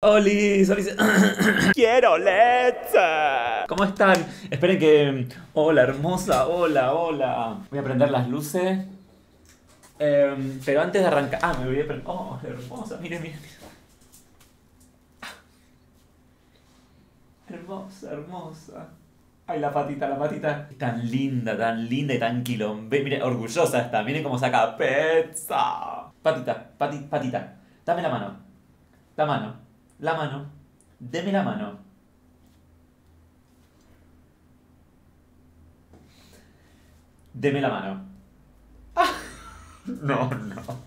Oli, Solis. Quiero let's! ¿Cómo están? Esperen que. Mm, hola, hermosa. Hola, hola. Voy a prender las luces. Em, pero antes de arrancar. Ah, me voy a prender. Oh, hermosa. Miren, miren, ah, Hermosa, hermosa. Ay, la patita, la patita. Tan linda, tan linda y tan quilombe. Miren, orgullosa está. Miren cómo saca pizza. Patita, pati, patita. Dame la mano. La mano. La mano. Deme la mano. Deme la mano. no, no.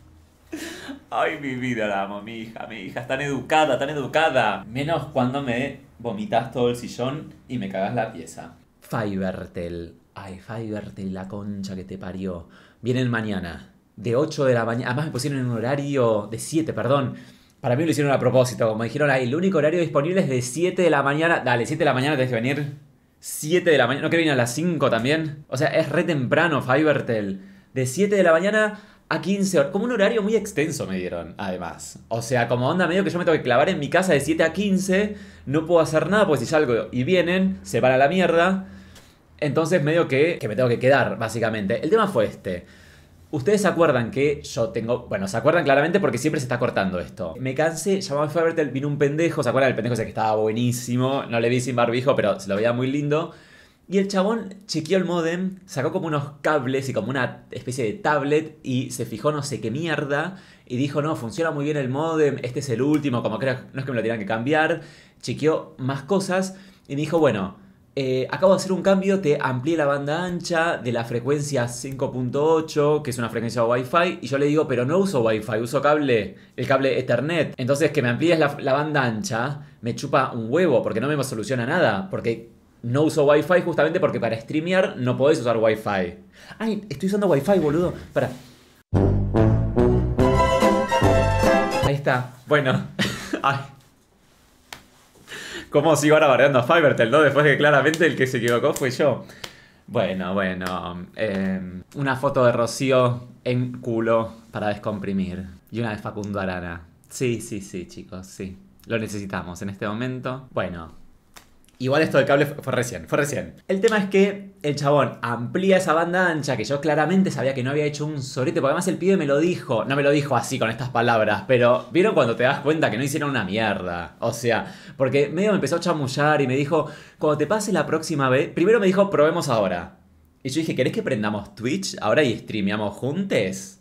Ay, mi vida, la amo, mi hija, mi hija, tan educada, tan educada. Menos cuando me vomitas todo el sillón y me cagas la pieza. Fivertel. Ay, Fivertel, la concha que te parió. Vienen mañana, de 8 de la mañana. Además me pusieron en un horario de 7, perdón. Para mí lo hicieron a propósito, como dijeron ahí, el único horario disponible es de 7 de la mañana. Dale, 7 de la mañana tenés que venir. 7 de la mañana, ¿no que viniera a las 5 también? O sea, es re temprano Fivertel. De 7 de la mañana a 15 horas. Como un horario muy extenso me dieron, además. O sea, como onda medio que yo me tengo que clavar en mi casa de 7 a 15, no puedo hacer nada, porque si salgo y vienen, se para la mierda. Entonces medio que, que me tengo que quedar, básicamente. El tema fue este. Ustedes se acuerdan que yo tengo. Bueno, se acuerdan claramente porque siempre se está cortando esto. Me cansé, llamó a Fabertel, vino un pendejo. ¿Se acuerdan del pendejo ese que estaba buenísimo? No le vi sin barbijo, pero se lo veía muy lindo. Y el chabón chequeó el modem, sacó como unos cables y como una especie de tablet y se fijó no sé qué mierda. Y dijo, no, funciona muy bien el modem, este es el último, como creo, no es que me lo tengan que cambiar. Chequeó más cosas y me dijo, bueno, eh, acabo de hacer un cambio, te amplié la banda ancha de la frecuencia 5.8, que es una frecuencia Wi-Fi, y yo le digo, pero no uso Wi-Fi, uso cable, el cable Ethernet. Entonces, que me amplíes la, banda ancha me chupa un huevo, porque no me soluciona nada, porque no uso Wi-Fi justamente porque para streamear no podés usar Wi-Fi. Ay, estoy usando Wi-Fi, boludo. Para. Ahí está. Bueno. Ay. ¿Cómo sigo ahora bardeando a Fivertel, no? Después que claramente el que se equivocó fue yo. Bueno, bueno. Em, una foto de Rocío en culo para descomprimir. Y una de Facundo Arana. Sí, sí, sí, chicos, sí. Lo necesitamos en este momento. Bueno, Igual esto del cable fue recién, fue recién. El tema es que el chabón amplía esa banda ancha que yo claramente sabía que no había hecho un sorete, porque además el pibe me lo dijo, no me lo dijo así con estas palabras, pero vieron cuando te das cuenta que no hicieron una mierda. O sea, porque medio me empezó a chamullar y me dijo, cuando te pase la próxima vez, primero me dijo, probemos ahora. Y yo dije, ¿querés que prendamos Twitch ahora y streameamos juntos?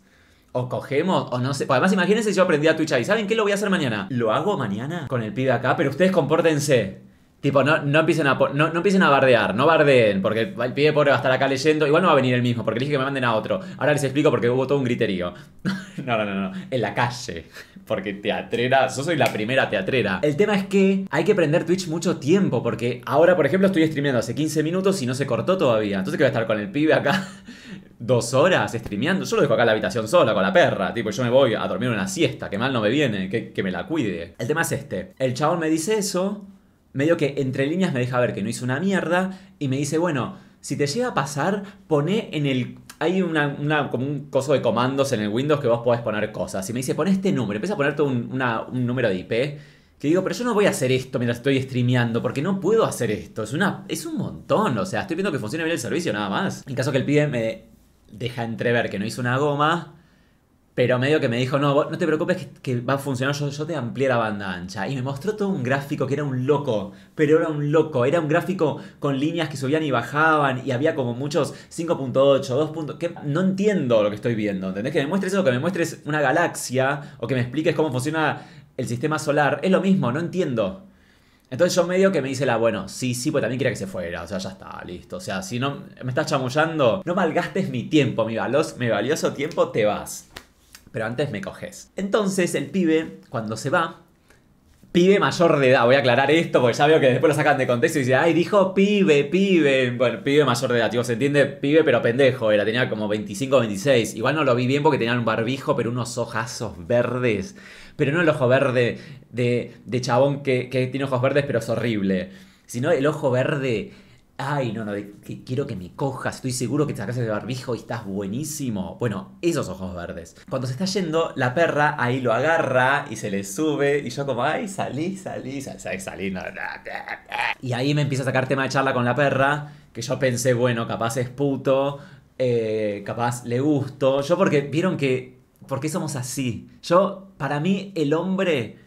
O cogemos, o no sé. además, imagínense si yo aprendí a Twitch ahí. ¿Saben qué lo voy a hacer mañana? Lo hago mañana con el pibe acá, pero ustedes compórtense. Tipo, no, no, empiecen a, no, empiecen a bardear, no bardeen, porque el pibe pobre va a estar acá leyendo. Igual no va a venir el mismo, porque dije que me manden a otro. Ahora les explico porque hubo todo un griterío. no, no, no, no. En la calle. Porque teatrera, yo soy la primera teatrera. El tema es que hay que prender Twitch mucho tiempo, porque ahora, por ejemplo, estoy streameando hace 15 minutos y no se cortó todavía. Entonces, que voy a estar con el pibe acá dos horas streameando. Yo lo dejo acá en la habitación sola con la perra. Tipo, yo me voy a dormir una siesta, que mal no me viene, que, que me la cuide. El tema es este. El chabón me dice eso medio que entre líneas me deja ver que no hizo una mierda y me dice, bueno, si te llega a pasar, pone en el... Hay una, como un coso de comandos en el Windows que vos podés poner cosas. Y me dice, pon este número. Empieza a ponerte un, número de IP. Que digo, pero yo no voy a hacer esto mientras estoy streameando, porque no puedo hacer esto. Es, una, es un montón. O sea, estoy viendo que funciona bien el servicio, nada más. En caso que el pibe me deja entrever que no hizo una goma, pero medio que me dijo, no, no te preocupes que, va a funcionar, yo, yo, te amplié la banda ancha. Y me mostró todo un gráfico que era un loco, pero era un loco. Era un gráfico con líneas que subían y bajaban y había como muchos 5.8, 2. Que no entiendo lo que estoy viendo, ¿entendés? Que me muestres eso, que me muestres una galaxia o que me expliques cómo funciona el sistema solar. Es lo mismo, no entiendo. Entonces yo medio que me dice la, bueno, sí, sí, pues también quería que se fuera, o sea, ya está, listo. O sea, si no me estás chamullando, no malgastes mi tiempo, mi, mi valioso tiempo, te vas pero antes me coges. Entonces el pibe, cuando se va, pibe mayor de edad, voy a aclarar esto porque ya veo que después lo sacan de contexto y dice ay, dijo pibe, pibe, bueno, pibe mayor de edad, tipo, se entiende, pibe pero pendejo, era, tenía como 25 o 26, igual no lo vi bien porque tenía un barbijo, pero unos ojazos verdes, pero no el ojo verde de, de chabón que, que tiene ojos verdes, pero es horrible, sino el ojo verde Ay, no, no, quiero que me cojas, estoy seguro que te sacas el barbijo y estás buenísimo. Bueno, esos ojos verdes. Cuando se está yendo, la perra ahí lo agarra y se le sube y yo como, ay, salí, salí, salí, salí. Y ahí me empieza a sacar tema de charla con la perra, que yo pensé, bueno, capaz es puto, eh, capaz le gusto. Yo porque, vieron que, ¿por qué somos así? Yo, para mí, el hombre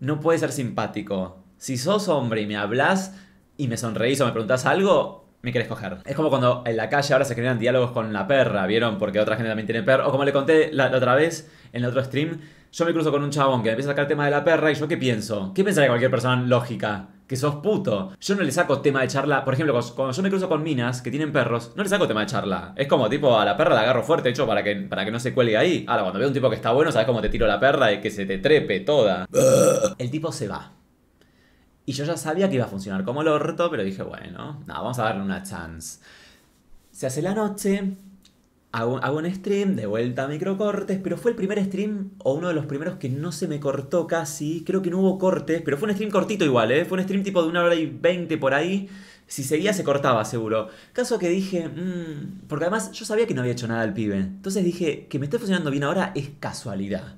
no puede ser simpático. Si sos hombre y me hablas y me sonreís o me preguntas algo, me querés coger. Es como cuando en la calle ahora se generan diálogos con la perra, ¿vieron? Porque otra gente también tiene perro. O como le conté la, otra vez en el otro stream, yo me cruzo con un chabón que me empieza a sacar tema de la perra y yo qué pienso. ¿Qué pensaría cualquier persona lógica? Que sos puto. Yo no le saco tema de charla. Por ejemplo, cuando yo me cruzo con minas que tienen perros, no le saco tema de charla. Es como tipo, a la perra la agarro fuerte, hecho, para que, para que no se cuelgue ahí. Ahora, cuando veo un tipo que está bueno, sabes cómo te tiro la perra y que se te trepe toda. El tipo se va. Y yo ya sabía que iba a funcionar como el orto, pero dije, bueno, nada, vamos a darle una chance. Se hace la noche, hago, hago un stream, de vuelta a microcortes, pero fue el primer stream, o uno de los primeros que no se me cortó casi, creo que no hubo cortes, pero fue un stream cortito igual, ¿eh? fue un stream tipo de una hora y veinte por ahí. Si seguía se cortaba, seguro. Caso que dije, mm", porque además yo sabía que no había hecho nada al pibe. Entonces dije, que me esté funcionando bien ahora es casualidad.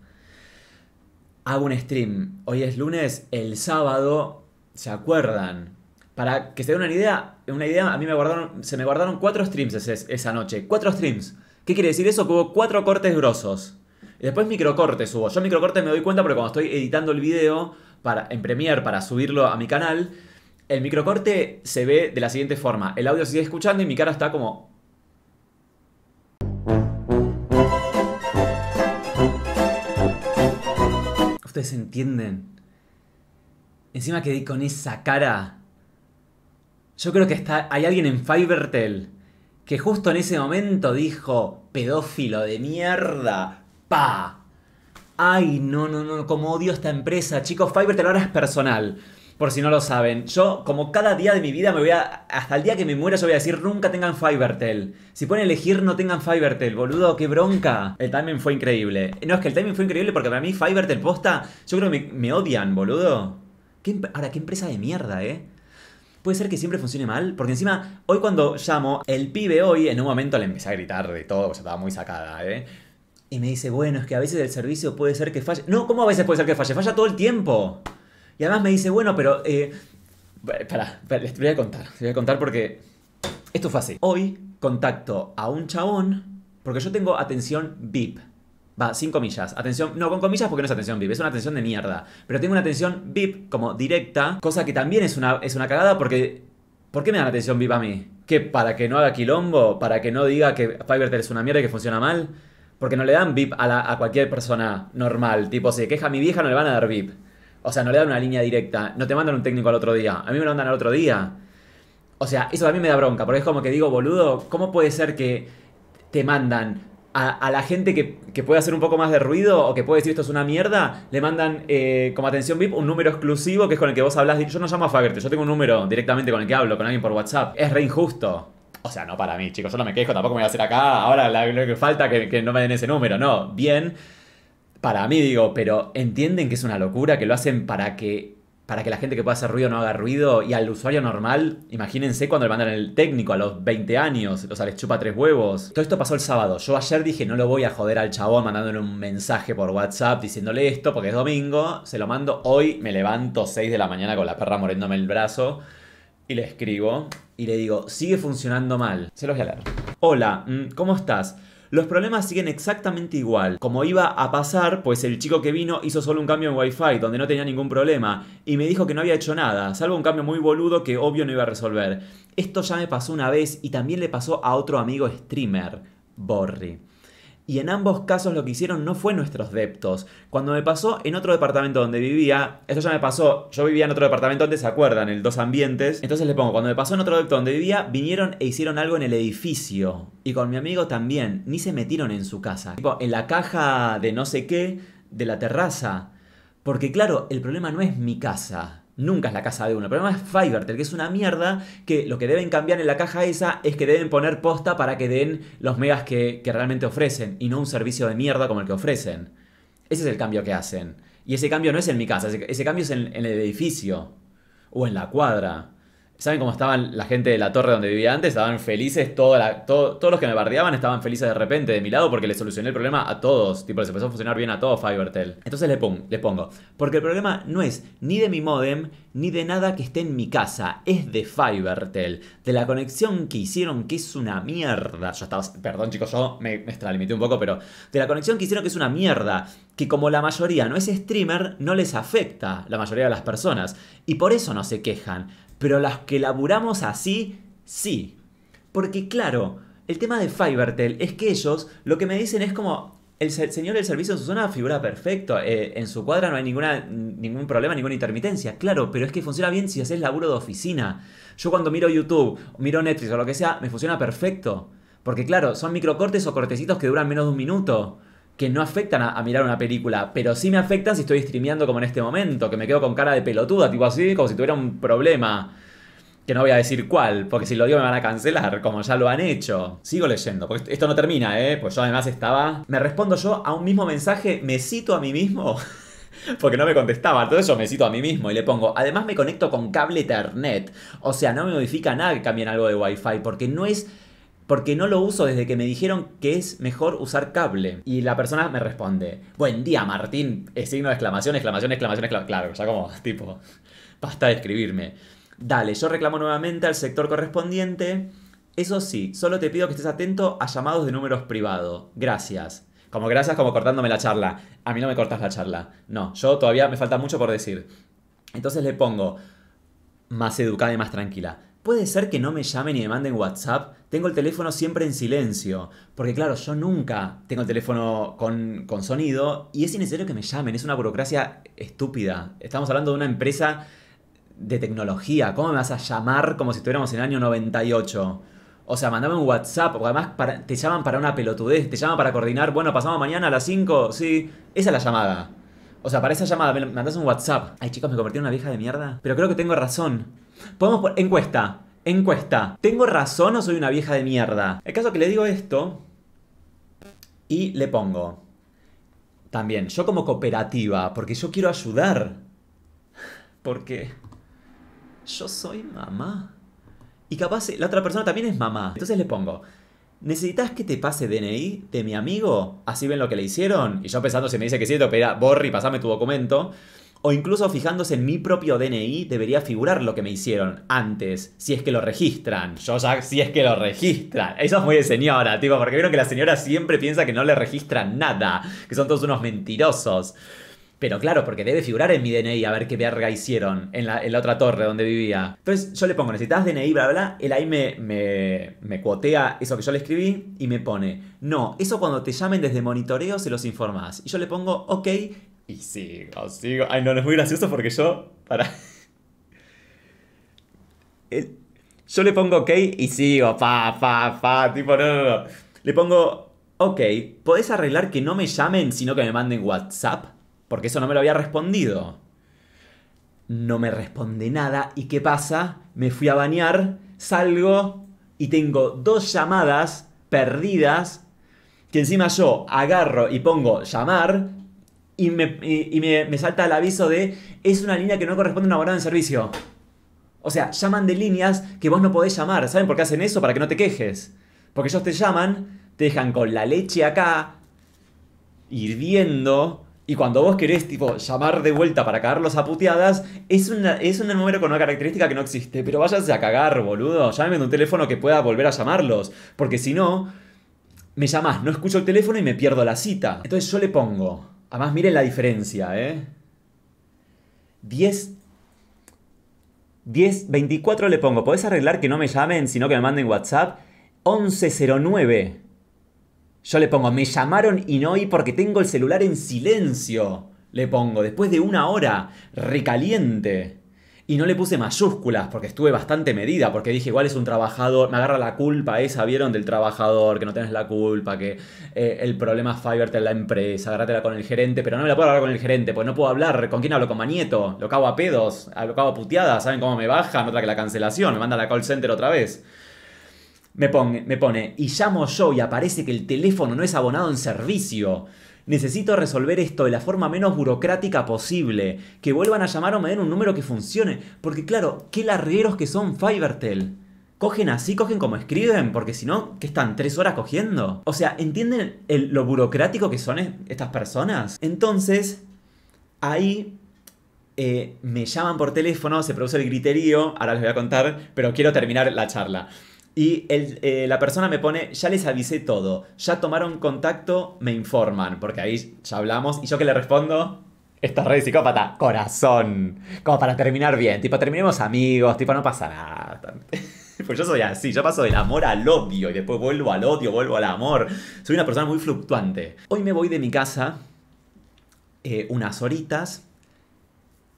Hago un stream. Hoy es lunes, el sábado se acuerdan. Para que se den una idea, una idea, a mí me guardaron, se me guardaron cuatro streams esa noche. Cuatro streams. ¿Qué quiere decir eso? hubo cuatro cortes grosos. Y después microcortes subo Yo microcortes me doy cuenta porque cuando estoy editando el video para, en Premiere para subirlo a mi canal, el microcorte se ve de la siguiente forma. El audio sigue escuchando y mi cara está como... ¿Ustedes entienden? Encima quedé con esa cara. Yo creo que está, hay alguien en Fivertel que justo en ese momento dijo, pedófilo de mierda, pa. Ay, no, no, no, como odio esta empresa. Chicos, Fivertel ahora es personal, por si no lo saben. Yo, como cada día de mi vida, me voy a... Hasta el día que me muera, yo voy a decir, nunca tengan Fivertel. Si pueden elegir, no tengan Fivertel, boludo, qué bronca. El timing fue increíble. No, es que el timing fue increíble porque para mí Fivertel posta, yo creo que me odian, boludo ahora, qué empresa de mierda, ¿eh? Puede ser que siempre funcione mal, porque encima, hoy cuando llamo, el pibe hoy, en un momento le empecé a gritar de todo, o estaba muy sacada, ¿eh? Y me dice, bueno, es que a veces el servicio puede ser que falle. No, ¿cómo a veces puede ser que falle? Falla todo el tiempo. Y además me dice, bueno, pero... Eh, para, les voy a contar, les voy a contar porque esto fue así. Hoy contacto a un chabón, porque yo tengo atención VIP. Va, sin comillas. Atención, no, con comillas porque no es atención VIP, es una atención de mierda. Pero tengo una atención VIP como directa, cosa que también es una, es una cagada porque... ¿Por qué me dan atención VIP a mí? ¿Que para que no haga quilombo? ¿Para que no diga que Fivertel es una mierda y que funciona mal? Porque no le dan VIP a, cualquier persona normal. Tipo, si queja a mi vieja no le van a dar VIP. O sea, no le dan una línea directa. No te mandan un técnico al otro día. A mí me lo mandan al otro día. O sea, eso a mí me da bronca, porque es como que digo, boludo, ¿cómo puede ser que te mandan a, la gente que, puede hacer un poco más de ruido o que puede decir esto es una mierda, le mandan eh, como atención VIP un número exclusivo que es con el que vos hablas. Yo no llamo a Fagerty, yo tengo un número directamente con el que hablo, con alguien por WhatsApp. Es re injusto. O sea, no para mí, chicos, yo no me quejo, tampoco me voy a hacer acá. Ahora lo que falta que, que no me den ese número, no. Bien, para mí digo, pero entienden que es una locura, que lo hacen para que para que la gente que pueda hacer ruido no haga ruido. Y al usuario normal, imagínense cuando le mandan el técnico a los 20 años, o sea, les chupa tres huevos. Todo esto pasó el sábado. Yo ayer dije, no lo voy a joder al chabón mandándole un mensaje por WhatsApp diciéndole esto, porque es domingo, se lo mando hoy, me levanto 6 de la mañana con la perra moriéndome el brazo. Y le escribo y le digo, sigue funcionando mal. Se los voy a leer. Hola, mm, ¿cómo estás? los problemas siguen exactamente igual. Como iba a pasar, pues el chico que vino hizo solo un cambio en Wi-Fi, donde no tenía ningún problema, y me dijo que no había hecho nada, salvo un cambio muy boludo que obvio no iba a resolver. Esto ya me pasó una vez y también le pasó a otro amigo streamer, Borri. Y en ambos casos lo que hicieron no fue nuestros deptos. Cuando me pasó en otro departamento donde vivía, esto ya me pasó, yo vivía en otro departamento donde se acuerdan, el dos ambientes. Entonces le pongo, cuando me pasó en otro departamento donde vivía, vinieron e hicieron algo en el edificio. Y con mi amigo también, ni se metieron en su casa. Tipo, en la caja de no sé qué, de la terraza. Porque claro, el problema no es mi casa. Nunca es la casa de uno. El problema es el que es una mierda, que lo que deben cambiar en la caja esa es que deben poner posta para que den los megas que, realmente ofrecen y no un servicio de mierda como el que ofrecen. Ese es el cambio que hacen. Y ese cambio no es en mi casa, ese, cambio es en el edificio o en la cuadra. ¿Saben cómo estaban la gente de la torre donde vivía antes? Estaban felices, todos los que me bardeaban estaban felices de repente de mi lado porque les solucioné el problema a todos. Tipo, les empezó a funcionar bien a todos Fivertel. Entonces les, pongo, porque el problema no es ni de mi modem, ni de nada que esté en mi casa, es de FiberTel. de la conexión que hicieron que es una mierda. estaba, perdón chicos, yo me, me extralimité un poco, pero de la conexión que hicieron que es una mierda que como la mayoría no es streamer, no les afecta la mayoría de las personas. Y por eso no se quejan. Pero las que laburamos así, sí. Porque claro, el tema de Fivertel es que ellos lo que me dicen es como... El señor del servicio en su zona figura perfecto, eh, en su cuadra no hay ningún problema, ninguna intermitencia, claro, pero es que funciona bien si haces laburo de oficina. Yo cuando miro YouTube, miro Netflix o lo que sea, me funciona perfecto. Porque claro, son microcortes o cortecitos que duran menos de un minuto que no afectan a, mirar una película, pero sí me afectan si estoy streameando como en este momento, que me quedo con cara de pelotuda, tipo así, como si tuviera un problema. Que no voy a decir cuál, porque si lo digo me van a cancelar, como ya lo han hecho. Sigo leyendo, porque esto no termina, ¿eh? Pues yo además estaba... Me respondo yo a un mismo mensaje, me cito a mí mismo, porque no me contestaba. Entonces yo me cito a mí mismo y le pongo, además me conecto con cable Ethernet. O sea, no me modifica nada que cambien algo de Wi-Fi, porque no es porque no lo uso desde que me dijeron que es mejor usar cable. Y la persona me responde, buen día Martín, es signo de exclamación, exclamación, exclamación, exclamación. Claro, ya como, tipo, basta de escribirme. Dale, yo reclamo nuevamente al sector correspondiente. Eso sí, solo te pido que estés atento a llamados de números privados. Gracias. Como gracias, como cortándome la charla. A mí no me cortas la charla. No, yo todavía me falta mucho por decir. Entonces le pongo, más educada y más tranquila. Puede ser que no me llamen y me manden WhatsApp. Tengo el teléfono siempre en silencio. Porque claro, yo nunca tengo el teléfono con, sonido y es innecesario que me llamen. Es una burocracia estúpida. Estamos hablando de una empresa de tecnología. ¿Cómo me vas a llamar como si estuviéramos en el año 98? O sea, mandame un WhatsApp, o además te llaman para una pelotudez, te llaman para coordinar, bueno, pasamos mañana a las 5, sí, esa es la llamada. O sea, para esa llamada me mandas un WhatsApp. Ay, chicos, me convertí en una vieja de mierda. Pero creo que tengo razón. Podemos poner encuesta, encuesta. ¿Tengo razón o soy una vieja de mierda? El caso que le digo esto y le pongo también, yo como cooperativa, porque yo quiero ayudar. Porque yo soy mamá. Y capaz la otra persona también es mamá. Entonces le pongo, ¿necesitas que te pase DNI de mi amigo? Así ven lo que le hicieron. Y yo pensando, si me dice que sí, te Borri, pasame tu documento o incluso fijándose en mi propio DNI, debería figurar lo que me hicieron antes, si es que lo registran. Yo ya, si es que lo registran. Eso es muy de señora, tipo, porque vieron que la señora siempre piensa que no le registran nada, que son todos unos mentirosos. Pero claro, porque debe figurar en mi DNI a ver qué verga hicieron en la, otra torre donde vivía. Entonces yo le pongo, necesitas DNI, bla, bla, bla. Él ahí me, me, cuotea eso que yo le escribí y me pone, no, eso cuando te llamen desde monitoreo se los informas. Y yo le pongo, ok, y sigo, sigo. Ay, no, no es muy gracioso porque yo. Para. Yo le pongo ok y sigo, pa, pa, pa. Tipo, no, no, no. Le pongo ok. ¿Podés arreglar que no me llamen, sino que me manden WhatsApp? Porque eso no me lo había respondido. No me responde nada. ¿Y qué pasa? Me fui a bañar, salgo y tengo dos llamadas perdidas que encima yo agarro y pongo llamar y, me, y, me, salta el aviso de es una línea que no corresponde a una abonado de servicio. O sea, llaman de líneas que vos no podés llamar. ¿Saben por qué hacen eso? Para que no te quejes. Porque ellos te llaman, te dejan con la leche acá, hirviendo, y cuando vos querés, tipo, llamar de vuelta para cagarlos a puteadas, es, una, un número con una característica que no existe. Pero váyanse a cagar, boludo. Llámenme de un teléfono que pueda volver a llamarlos. Porque si no, me llamás, no escucho el teléfono y me pierdo la cita. Entonces yo le pongo Además, miren la diferencia, ¿eh? 10, 10, 24 le pongo. ¿Podés arreglar que no me llamen, sino que me manden WhatsApp? 1109. Yo le pongo, me llamaron y no oí porque tengo el celular en silencio. Le pongo, después de una hora, recaliente. Y no le puse mayúsculas porque estuve bastante medida, porque dije, igual es un trabajador, me agarra la culpa esa, ¿vieron? Del trabajador, que no tenés la culpa, que eh, el problema es Fiverr en la empresa, agárratela con el gerente, pero no me la puedo hablar con el gerente, pues no puedo hablar. ¿Con quién hablo? ¿Con Manieto? ¿Lo cago a pedos? ¿Lo cago a puteadas? ¿Saben cómo me bajan? Otra que la cancelación, me manda a la call center otra vez. Me pone, me pone, y llamo yo y aparece que el teléfono no es abonado en servicio. Necesito resolver esto de la forma menos burocrática posible. Que vuelvan a llamar o me den un número que funcione. Porque claro, qué largueros que son Fivertel. Cogen así, cogen como escriben, porque si no, ¿qué están? ¿Tres horas cogiendo? O sea, ¿entienden lo burocrático que son estas personas? Entonces, ahí eh, me llaman por teléfono, se produce el griterío, ahora les voy a contar, pero quiero terminar la charla. Y el, eh, la persona me pone, ya les avisé todo, ya tomaron contacto, me informan, porque ahí ya hablamos. ¿Y yo que le respondo? Esta red psicópata, corazón. Como para terminar bien, tipo, terminemos amigos, tipo, no pasa nada. Pues yo soy así, yo paso del amor al odio y después vuelvo al odio, vuelvo al amor. Soy una persona muy fluctuante. Hoy me voy de mi casa eh, unas horitas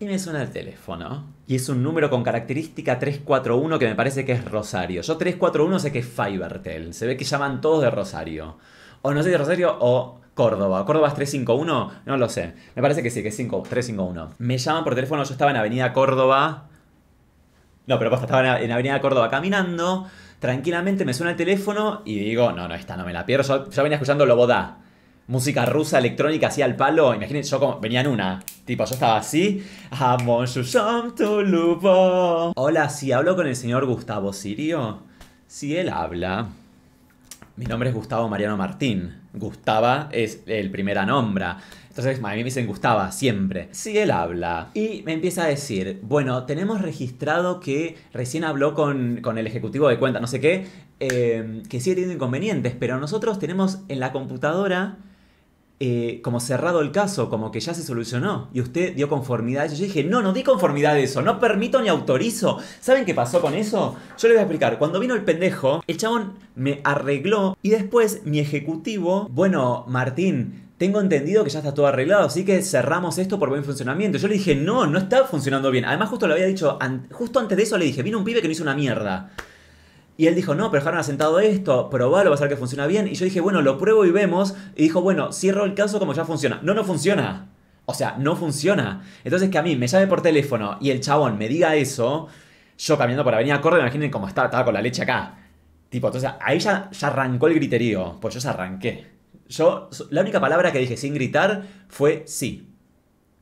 y me suena el teléfono. Y es un número con característica 341 que me parece que es Rosario. Yo 341 sé que es Fivertel. Se ve que llaman todos de Rosario. O no sé de Rosario o Córdoba. ¿Córdoba es 351? No lo sé. Me parece que sí, que es 5, 351. Me llaman por teléfono. Yo estaba en Avenida Córdoba. No, pero estaba en Avenida Córdoba caminando. Tranquilamente me suena el teléfono y digo, no, no, esta no me la pierdo. Yo, yo venía escuchando Lobodá música rusa electrónica así al palo. Imagínense, yo como Venían una. Tipo, yo estaba así. Hola, si hablo con el señor Gustavo Sirio. Si él habla. Mi nombre es Gustavo Mariano Martín. Gustava es el primera nombre, Entonces a mí me dicen Gustava siempre. Si él habla. Y me empieza a decir, bueno, tenemos registrado que recién habló con, el ejecutivo de cuenta, no sé qué, eh, que sigue teniendo inconvenientes, pero nosotros tenemos en la computadora eh, como cerrado el caso, como que ya se solucionó. Y usted dio conformidad a eso. Yo dije, no, no di conformidad a eso, no permito ni autorizo. ¿Saben qué pasó con eso? Yo les voy a explicar. Cuando vino el pendejo, el chabón me arregló y después mi ejecutivo, bueno, Martín, tengo entendido que ya está todo arreglado, así que cerramos esto por buen funcionamiento. Yo le dije, no, no está funcionando bien. Además, justo lo había dicho, justo antes de eso le dije, vino un pibe que no hizo una mierda. Y él dijo, no, pero Harman ha sentado esto, probalo, va a ver que funciona bien. Y yo dije, bueno, lo pruebo y vemos. Y dijo, bueno, cierro el caso como ya funciona. No, no funciona. O sea, no funciona. Entonces que a mí me llame por teléfono y el chabón me diga eso, yo caminando por la avenida Córdoba, imaginen cómo estaba, estaba con la leche acá. Tipo, entonces ahí ya, ya arrancó el griterío. Pues yo se arranqué. Yo, la única palabra que dije sin gritar fue sí.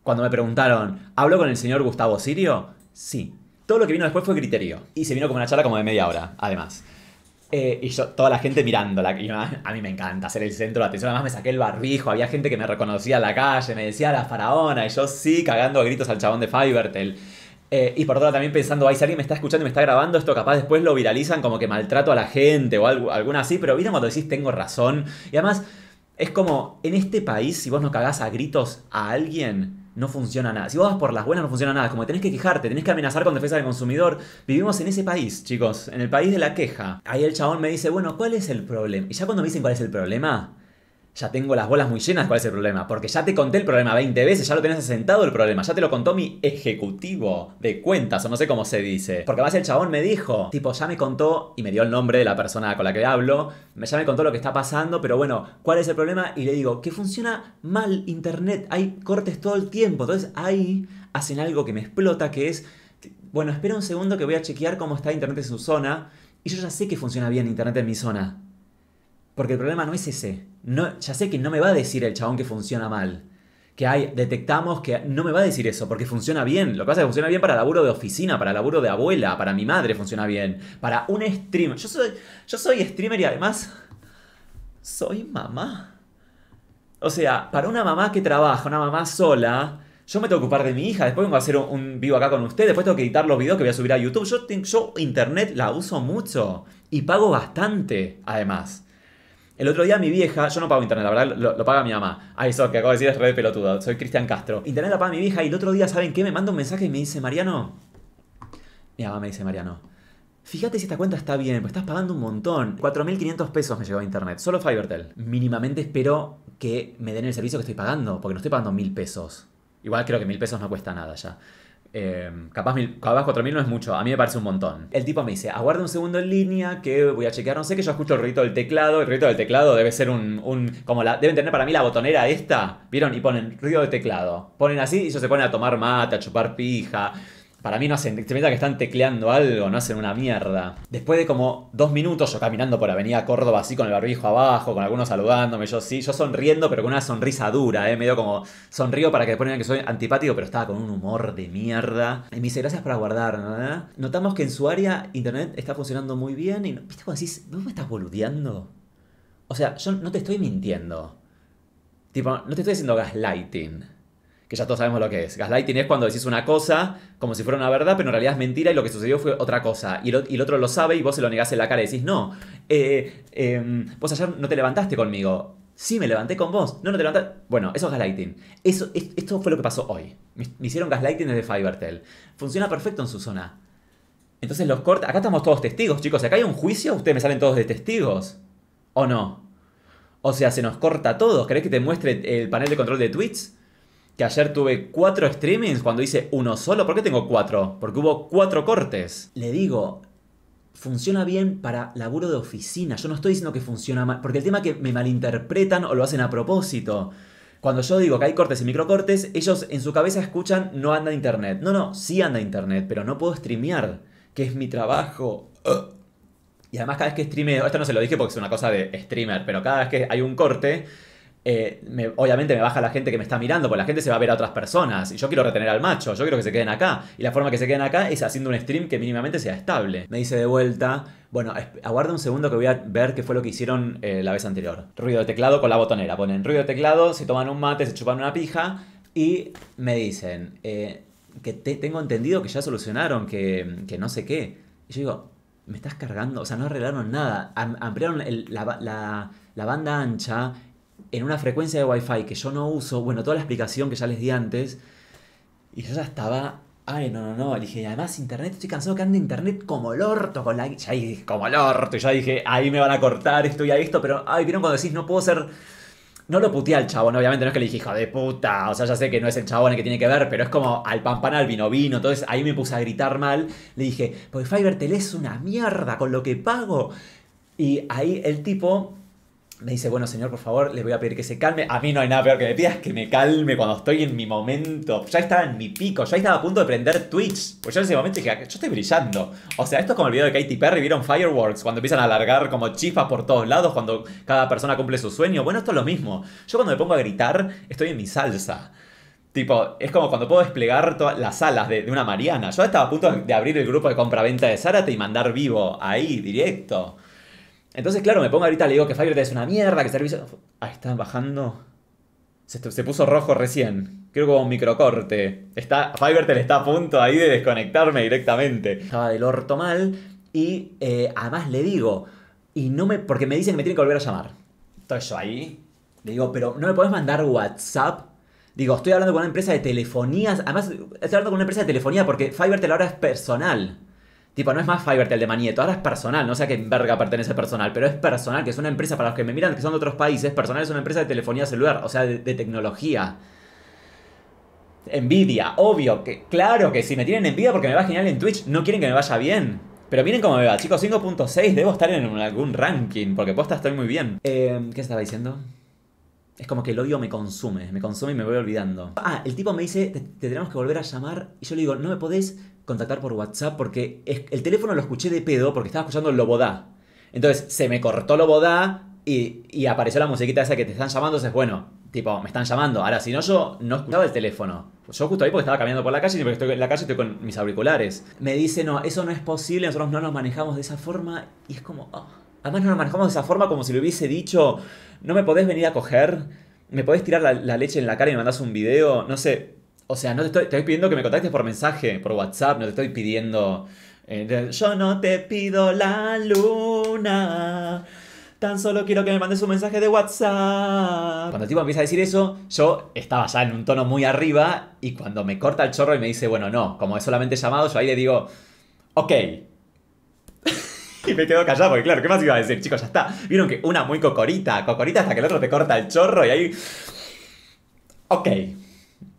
Cuando me preguntaron, ¿hablo con el señor Gustavo Sirio? Sí. Todo lo que vino después fue criterio. Y se vino como una charla como de media hora, además. Eh, y yo, toda la gente mirándola. Y a mí me encanta ser el centro de atención. Además, me saqué el barrijo, Había gente que me reconocía en la calle, me decía la faraona. Y yo, sí, cagando a gritos al chabón de Fivertel. Eh, y por otro también pensando, ay, si alguien me está escuchando y me está grabando esto, capaz después lo viralizan como que maltrato a la gente o algo, alguna así. Pero vino cuando decís, tengo razón. Y además, es como, en este país, si vos no cagás a gritos a alguien, no funciona nada. Si vos vas por las buenas, no funciona nada. Como que tenés que quejarte, tenés que amenazar con defensa del consumidor. Vivimos en ese país, chicos, en el país de la queja. Ahí el chabón me dice, bueno, ¿cuál es el problema? Y ya cuando me dicen cuál es el problema, ya tengo las bolas muy llenas, ¿cuál es el problema? Porque ya te conté el problema 20 veces, ya lo tenías asentado el problema, ya te lo contó mi ejecutivo de cuentas, o no sé cómo se dice. Porque además el chabón me dijo, tipo, ya me contó, y me dio el nombre de la persona con la que hablo, ya me contó lo que está pasando, pero bueno, ¿cuál es el problema? Y le digo, que funciona mal internet, hay cortes todo el tiempo, entonces ahí hacen algo que me explota, que es, bueno, espera un segundo que voy a chequear cómo está internet en su zona, y yo ya sé que funciona bien internet en mi zona porque el problema no es ese. No, ya sé que no me va a decir el chabón que funciona mal. Que hay, detectamos que no me va a decir eso, porque funciona bien. Lo que pasa es que funciona bien para laburo de oficina, para laburo de abuela, para mi madre funciona bien, para un streamer. Yo soy, yo soy streamer y además soy mamá. O sea, para una mamá que trabaja, una mamá sola, yo me tengo que ocupar de mi hija, después vengo a hacer un, vivo acá con usted después tengo que editar los videos que voy a subir a YouTube. Yo, yo internet la uso mucho y pago bastante, además. El otro día mi vieja, yo no pago internet, la verdad lo, paga mi mamá. Ay, eso que acabo de decir es re pelotudo, soy Cristian Castro. Internet la paga mi vieja y el otro día, ¿saben qué? Me manda un mensaje y me dice, Mariano. Mi mamá me dice, Mariano. Fíjate si esta cuenta está bien, pues estás pagando un montón. 4.500 pesos me llegó a internet, solo Fivertel. Mínimamente espero que me den el servicio que estoy pagando, porque no estoy pagando mil pesos. Igual creo que mil pesos no cuesta nada ya. Em, capaz, 4000 no es mucho, a mí me parece un montón. El tipo me dice, aguarda un segundo en línea que voy a chequear, no sé, que yo escucho el ruido del teclado, el ruido del teclado debe ser un, un, como la, deben tener para mí la botonera esta, ¿vieron? Y ponen ruido de teclado, ponen así y ellos se ponen a tomar mate, a chupar pija, para mí no hacen, se da que están tecleando algo, no hacen una mierda. Después de como dos minutos yo caminando por Avenida Córdoba así con el barbijo abajo, con algunos saludándome, yo sí, yo sonriendo pero con una sonrisa dura, ¿eh? medio como sonrío para que después que soy antipático pero estaba con un humor de mierda. Y me dice, gracias por aguardar, ¿no? Eh?". Notamos que en su área internet está funcionando muy bien y viste cuando decís, ¿vos me estás boludeando? O sea, yo no te estoy mintiendo. Tipo, no te estoy haciendo gaslighting que ya todos sabemos lo que es. Gaslighting es cuando decís una cosa como si fuera una verdad, pero en realidad es mentira y lo que sucedió fue otra cosa. Y el, otro lo sabe y vos se lo negás en la cara y decís, no, eh, em, vos ayer no te levantaste conmigo. Sí, me levanté con vos. No, no te levantaste. Bueno, eso es gaslighting. Eso, esto fue lo que pasó hoy. Me, hicieron gaslighting desde Fivertel. Funciona perfecto en su zona. Entonces los corta. Acá estamos todos testigos, chicos. acá hay un juicio, ustedes me salen todos de testigos. ¿O no? O sea, se nos corta todo. ¿Querés que te muestre el panel de control de Twitch que ayer tuve cuatro streamings cuando hice uno solo. ¿Por qué tengo cuatro? Porque hubo cuatro cortes. Le digo, funciona bien para laburo de oficina. Yo no estoy diciendo que funciona mal, porque el tema que me malinterpretan o lo hacen a propósito. Cuando yo digo que hay cortes y microcortes, ellos en su cabeza escuchan no anda internet. No, no, sí anda internet, pero no puedo streamear, que es mi trabajo. Y además cada vez que streameo, esto no se lo dije porque es una cosa de streamer, pero cada vez que hay un corte, eh, obviamente me baja la gente que me está mirando, porque la gente se va a ver a otras personas. Y yo quiero retener al macho, yo quiero que se queden acá. Y la forma que se queden acá es haciendo un stream que mínimamente sea estable. Me dice de vuelta, bueno, aguarda un segundo que voy a ver qué fue lo que hicieron eh, la vez anterior. Ruido de teclado con la botonera. Ponen ruido de teclado, se toman un mate, se chupan una pija y me dicen eh, que tengo entendido que ya solucionaron, que, no sé qué. Y yo digo, me estás cargando, o sea, no arreglaron nada. ampliaron la banda ancha, en una frecuencia de Wi-Fi que yo no uso, bueno, toda la explicación que ya les di antes, y yo ya estaba, ay, no, no, no, le dije, además internet, estoy cansado que ande internet como el con Ya dije, como el orto, y ya dije, ahí me van a cortar esto y a esto, pero, ay, vieron cuando decís, no puedo ser... No lo puteé al chabón, obviamente, no es que le dije, hijo de puta, o sea, ya sé que no es el chabón el que tiene que ver, pero es como al pan pan, al vino vino, entonces ahí me puse a gritar mal, le dije, porque Fiverr es una mierda con lo que pago. Y ahí el tipo me dice, bueno señor, por favor, les voy a pedir que se calme. A mí no hay nada peor que me pidas que me calme cuando estoy en mi momento. Ya estaba en mi pico, ya estaba a punto de prender Twitch. Pues yo en ese momento dije, ah, yo estoy brillando. O sea, esto es como el video de Katy Perry, vieron Fireworks, cuando empiezan a alargar como chifas por todos lados, cuando cada persona cumple su sueño. Bueno, esto es lo mismo. Yo cuando me pongo a gritar, estoy en mi salsa. Tipo, es como cuando puedo desplegar todas las alas de, una Mariana. Yo estaba a punto de abrir el grupo de compra-venta de Zárate y mandar vivo ahí, directo. Entonces, claro, me pongo ahorita, le digo que Fiverr es una mierda, que servicio... Ahí está bajando. Se, se puso rojo recién. Creo que hubo un microcorte. Está, Fiverr le está a punto ahí de desconectarme directamente. Estaba del orto mal y eh, además le digo, y no me... porque me dicen que me tienen que volver a llamar. Estoy yo ahí. Le digo, pero ¿no me podés mandar WhatsApp? Digo, estoy hablando con una empresa de telefonías. Además, estoy hablando con una empresa de telefonía porque Fiverr te la es personal. Tipo, no es más Fibertel de Manieto, ahora es personal, no sé a qué verga pertenece personal, pero es personal, que es una empresa para los que me miran que son de otros países, personal es una empresa de telefonía celular, o sea, de, tecnología. Envidia, obvio, que claro que si me tienen envidia porque me va genial en Twitch, no quieren que me vaya bien. Pero miren cómo me va, chicos, 5.6, debo estar en algún ranking, porque posta estoy muy bien. Eh, ¿Qué estaba diciendo? Es como que el odio me consume, me consume y me voy olvidando. Ah, el tipo me dice, te, te, tenemos que volver a llamar, y yo le digo, no me podés contactar por WhatsApp porque el teléfono lo escuché de pedo porque estaba escuchando Loboda. Entonces se me cortó Lobodá y, y apareció la musiquita esa que te están llamando. Entonces, bueno, tipo, me están llamando. Ahora, si no, yo no escuchaba el teléfono. Yo justo ahí porque estaba caminando por la calle y porque estoy en la calle estoy con mis auriculares. Me dice, no, eso no es posible, nosotros no nos manejamos de esa forma. Y es como, oh. además no nos manejamos de esa forma como si le hubiese dicho, no me podés venir a coger, me podés tirar la, la leche en la cara y me mandás un video. No sé, o sea, no te estoy, pidiendo que me contactes por mensaje, por WhatsApp, no te estoy pidiendo... Eh, yo no te pido la luna. Tan solo quiero que me mandes un mensaje de WhatsApp. Cuando el tipo empieza a decir eso, yo estaba ya en un tono muy arriba y cuando me corta el chorro y me dice, bueno, no, como es solamente llamado, yo ahí le digo, ok. y me quedo callado porque, claro, ¿qué más iba a decir? Chicos, ya está. Vieron que una muy cocorita, cocorita hasta que el otro te corta el chorro y ahí... Ok.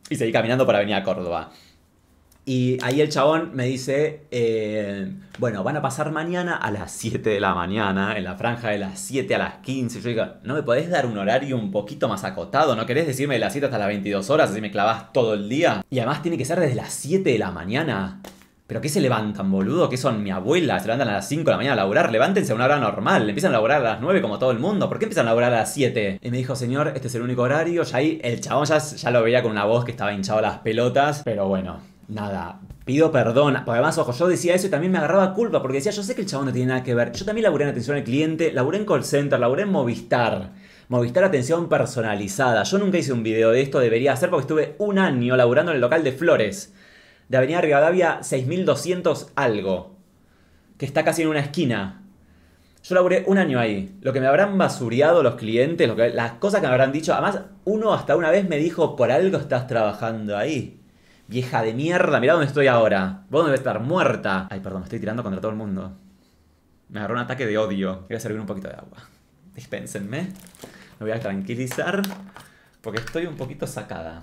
Y seguí caminando para venir a Córdoba. Y ahí el chabón me dice, eh, bueno, van a pasar mañana a las 7 de la mañana, en la franja de las 7 a las 15. Yo digo, ¿no me podés dar un horario un poquito más acotado? ¿No querés decirme de las 7 hasta las 22 horas así me clavas todo el día? Y además tiene que ser desde las 7 de la mañana. ¿Pero qué se levantan, boludo? ¿Qué son? Mi abuela, se levantan a las 5 de la mañana a laburar, levántense a una hora normal, empiezan a laburar a las 9 como todo el mundo, ¿por qué empiezan a laburar a las 7? Y me dijo, señor, este es el único horario, ya ahí el chabón ya, ya lo veía con una voz que estaba hinchado a las pelotas, pero bueno, nada, pido perdón. Porque además, ojo, yo decía eso y también me agarraba culpa, porque decía, yo sé que el chabón no tiene nada que ver. Yo también laburé en atención al cliente, laburé en call center, laburé en Movistar. Movistar atención personalizada. Yo nunca hice un video de esto, debería hacer porque estuve un año laburando en el local de Flores de Avenida Rivadavia 6200 algo, que está casi en una esquina. Yo laburé un año ahí. Lo que me habrán basureado los clientes, lo que, las cosas que me habrán dicho. Además, uno hasta una vez me dijo, por algo estás trabajando ahí. Vieja de mierda, Mira dónde estoy ahora. Vos debes estar muerta. Ay, perdón, me estoy tirando contra todo el mundo. Me agarró un ataque de odio. Voy a servir un poquito de agua. Dispénsenme. Me voy a tranquilizar porque estoy un poquito sacada.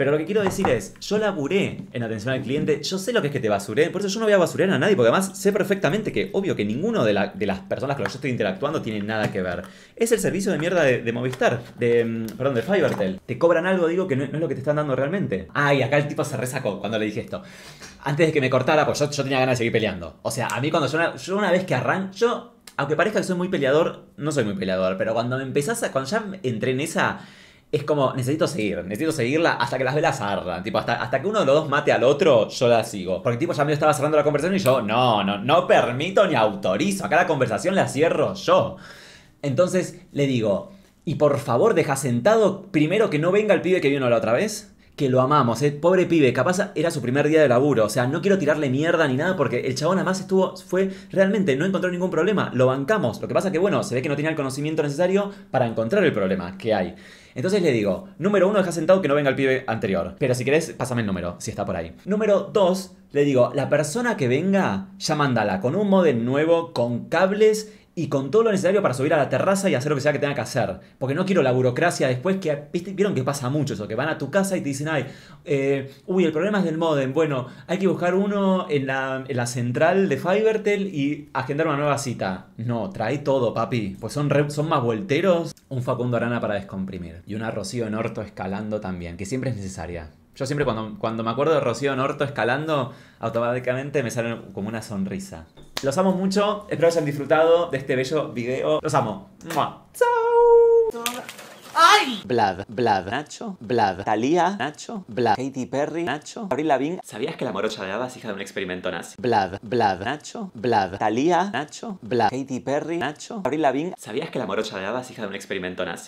Pero lo que quiero decir es, yo laburé en atención al cliente, yo sé lo que es que te basuré, por eso yo no voy a basurar a nadie, porque además sé perfectamente que, obvio que ninguno de, las personas con las que yo estoy interactuando tiene nada que ver. Es el servicio de mierda de, Movistar, de, mm, perdón, de Fivertel. Te cobran algo, digo, que no, es lo que te están dando realmente. Ay, acá el tipo se resacó cuando le dije esto. Antes de que me cortara, pues yo, tenía ganas de seguir peleando. O sea, a mí cuando yo una, vez que arranco, aunque parezca que soy muy peleador, no soy muy peleador, pero cuando me empezás a, cuando ya entré en esa es como, necesito seguir, necesito seguirla hasta que las velas ardan. Tipo, hasta, que uno de los dos mate al otro, yo la sigo. Porque tipo ya medio estaba cerrando la conversación y yo, no, no, no permito ni autorizo. Acá la conversación la cierro yo. Entonces le digo, y por favor deja sentado primero que no venga el pibe que vino la otra vez que lo amamos, eh, pobre pibe, capaz era su primer día de laburo, o sea, no quiero tirarle mierda ni nada porque el chabón además estuvo, fue, realmente no encontró ningún problema, lo bancamos, lo que pasa que bueno, se ve que no tenía el conocimiento necesario para encontrar el problema que hay. Entonces le digo, número uno, deja sentado que no venga el pibe anterior. Pero si querés, pásame el número, si está por ahí. Número dos, le digo, la persona que venga, ya mandala con un modem nuevo, con cables y con todo lo necesario para subir a la terraza y hacer lo que sea que tenga que hacer. Porque no quiero la burocracia después que, vieron que pasa mucho eso, que van a tu casa y te dicen, ay, eh, uy, el problema es del modem. Bueno, hay que buscar uno en la, central de Fivertel y agendar una nueva cita. No, trae todo, papi. Pues son, son más volteros. Un Facundo Arana para descomprimir. Y una Rocío Norto escalando también, que siempre es necesaria. Yo siempre cuando, cuando me acuerdo de Rocío Norto escalando, automáticamente me sale como una sonrisa. Los amo mucho, espero que hayan disfrutado de este bello video. Los amo. ¡Ay! Blad. Blad. Nacho, Blad. Talía, Nacho, Blad. Katy Perry, Nacho, Abril Lavín. ¿Sabías que la morocha de Ada es hija de un experimento nazi? Blad. Blad. Nacho, Blad. Talía, Nacho, Blad. Katy Perry, Nacho, Abril Lavín. ¿Sabías que la morocha de Ada es hija de un experimento nazi?